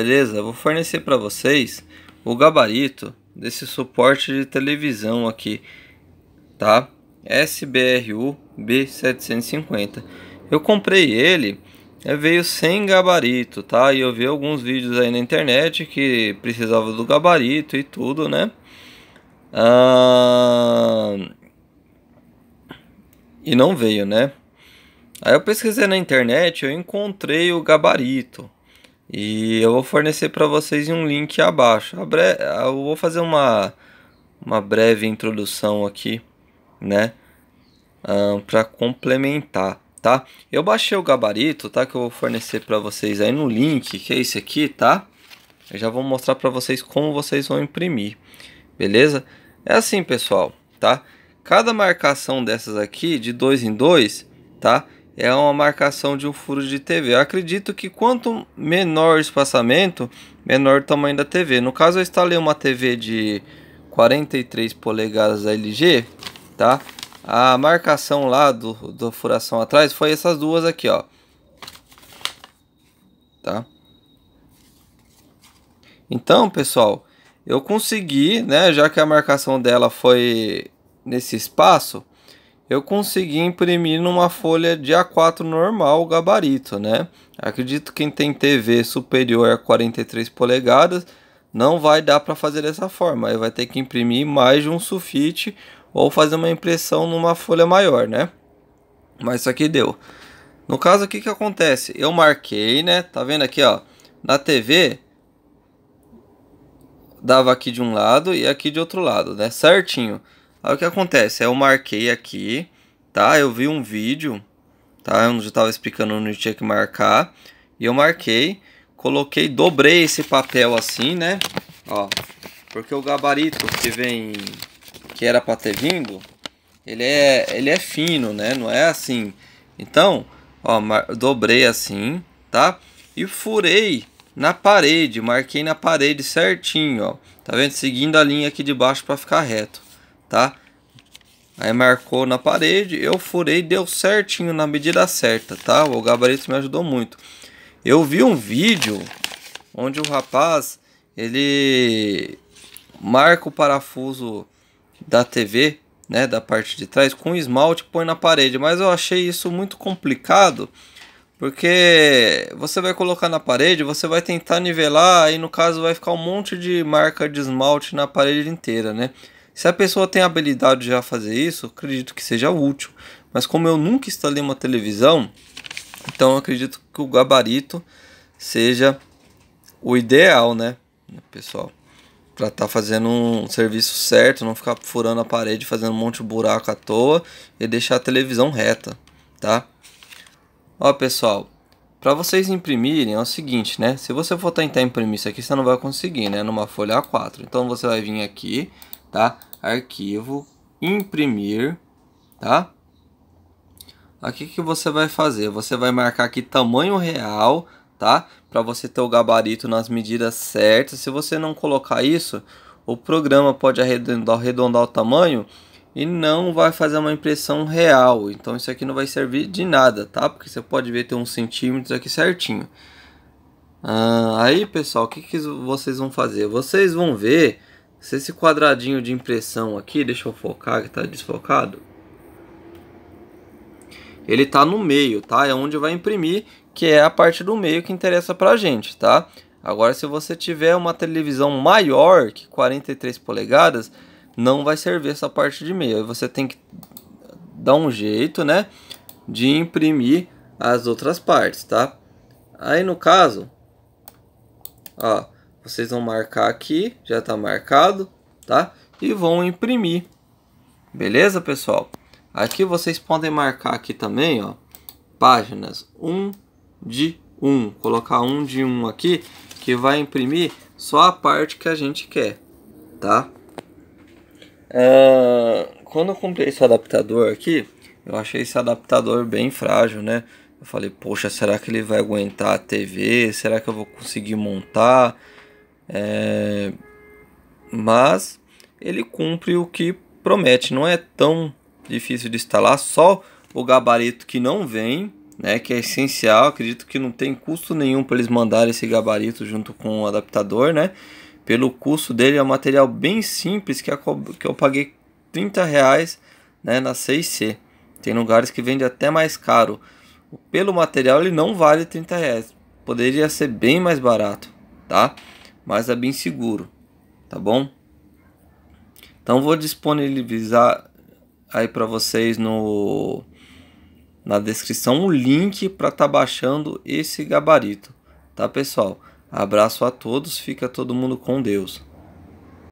Beleza, vou fornecer para vocês o gabarito desse suporte de televisão aqui, tá? SBRU B750. Eu comprei ele, é, veio sem gabarito, tá? E eu vi alguns vídeos aí na internet que precisava do gabarito e tudo, né? Ah... E não veio, né? Aí eu pesquisei na internet, eu encontrei o gabarito, e eu vou fornecer para vocês um link abaixo. Eu vou fazer uma, uma breve introdução aqui, né? Um, para complementar, tá? Eu baixei o gabarito, tá? Que eu vou fornecer para vocês aí no link, que é esse aqui, tá? Eu já vou mostrar para vocês como vocês vão imprimir, beleza? É assim, pessoal, tá? Cada marcação dessas aqui, de dois em dois, tá? é uma marcação de um furo de TV. Eu acredito que quanto menor o espaçamento, menor o tamanho da TV. No caso, eu instalei uma TV de 43 polegadas da LG, tá? A marcação lá do, do furação atrás foi essas duas aqui, ó. Tá? Então, pessoal, eu consegui, né, já que a marcação dela foi nesse espaço, eu consegui imprimir numa folha de A4 normal o gabarito, né? Acredito que quem tem TV superior a 43 polegadas não vai dar para fazer dessa forma, aí vai ter que imprimir mais de um sulfite ou fazer uma impressão numa folha maior, né? Mas isso aqui deu. No caso, o que que acontece? Eu marquei, né? Tá vendo aqui, ó? Na TV, dava aqui de um lado e aqui de outro lado, né? Certinho. Aí o que acontece? Eu marquei aqui, tá? Eu vi um vídeo, tá? Eu eu estava explicando onde tinha que marcar. E eu marquei, coloquei, dobrei esse papel assim, né? Ó, porque o gabarito que vem, que era para ter vindo, ele é, ele é fino, né? Não é assim. Então, ó, dobrei assim, tá? E furei na parede, marquei na parede certinho, ó. Tá vendo? Seguindo a linha aqui de baixo para ficar reto, tá? Aí marcou na parede, eu furei, deu certinho na medida certa, tá? O gabarito me ajudou muito. Eu vi um vídeo onde o rapaz, ele marca o parafuso da TV, né, da parte de trás, com esmalte põe na parede. Mas eu achei isso muito complicado, porque você vai colocar na parede, você vai tentar nivelar, aí no caso vai ficar um monte de marca de esmalte na parede inteira, né? Se a pessoa tem a habilidade de já fazer isso, acredito que seja útil. Mas como eu nunca instalei uma televisão, então acredito que o gabarito seja o ideal, né, pessoal? Para estar tá fazendo um serviço certo, não ficar furando a parede, fazendo um monte de buraco à toa e deixar a televisão reta, tá? Ó, pessoal, para vocês imprimirem é o seguinte, né? Se você for tentar imprimir isso aqui, você não vai conseguir, né? Numa folha A4. Então você vai vir aqui, tá? Arquivo, imprimir, tá? Aqui que você vai fazer? Você vai marcar aqui tamanho real, tá? Para você ter o gabarito nas medidas certas. Se você não colocar isso, o programa pode arredondar, arredondar o tamanho e não vai fazer uma impressão real. Então isso aqui não vai servir de nada, tá? Porque você pode ver tem uns centímetros aqui certinho. Ah, aí pessoal, o que, que vocês vão fazer? Vocês vão ver se esse quadradinho de impressão aqui, deixa eu focar que tá desfocado. Ele tá no meio, tá? É onde vai imprimir, que é a parte do meio que interessa pra gente, tá? Agora se você tiver uma televisão maior que 43 polegadas, não vai servir essa parte de meio. Você tem que dar um jeito, né, de imprimir as outras partes, tá? Aí no caso, ó, vocês vão marcar aqui, já está marcado, tá? E vão imprimir, beleza, pessoal? Aqui vocês podem marcar aqui também, ó, páginas 1 de 1. Colocar 1 de 1 aqui, que vai imprimir só a parte que a gente quer, tá? Uh, quando eu comprei esse adaptador aqui, eu achei esse adaptador bem frágil, né? Eu falei, poxa, será que ele vai aguentar a TV? Será que eu vou conseguir montar? É, mas ele cumpre o que promete. Não é tão difícil de instalar, só o gabarito que não vem, né, que é essencial. Acredito que não tem custo nenhum para eles mandarem esse gabarito junto com o adaptador, né? Pelo custo dele é um material bem simples que, que eu paguei 30 reais né, na 6C. Tem lugares que vende até mais caro. Pelo material ele não vale 30 reais. Poderia ser bem mais barato, tá? mas é bem seguro, tá bom? Então vou disponibilizar aí para vocês no na descrição o link para estar tá baixando esse gabarito, tá pessoal? Abraço a todos, fica todo mundo com Deus.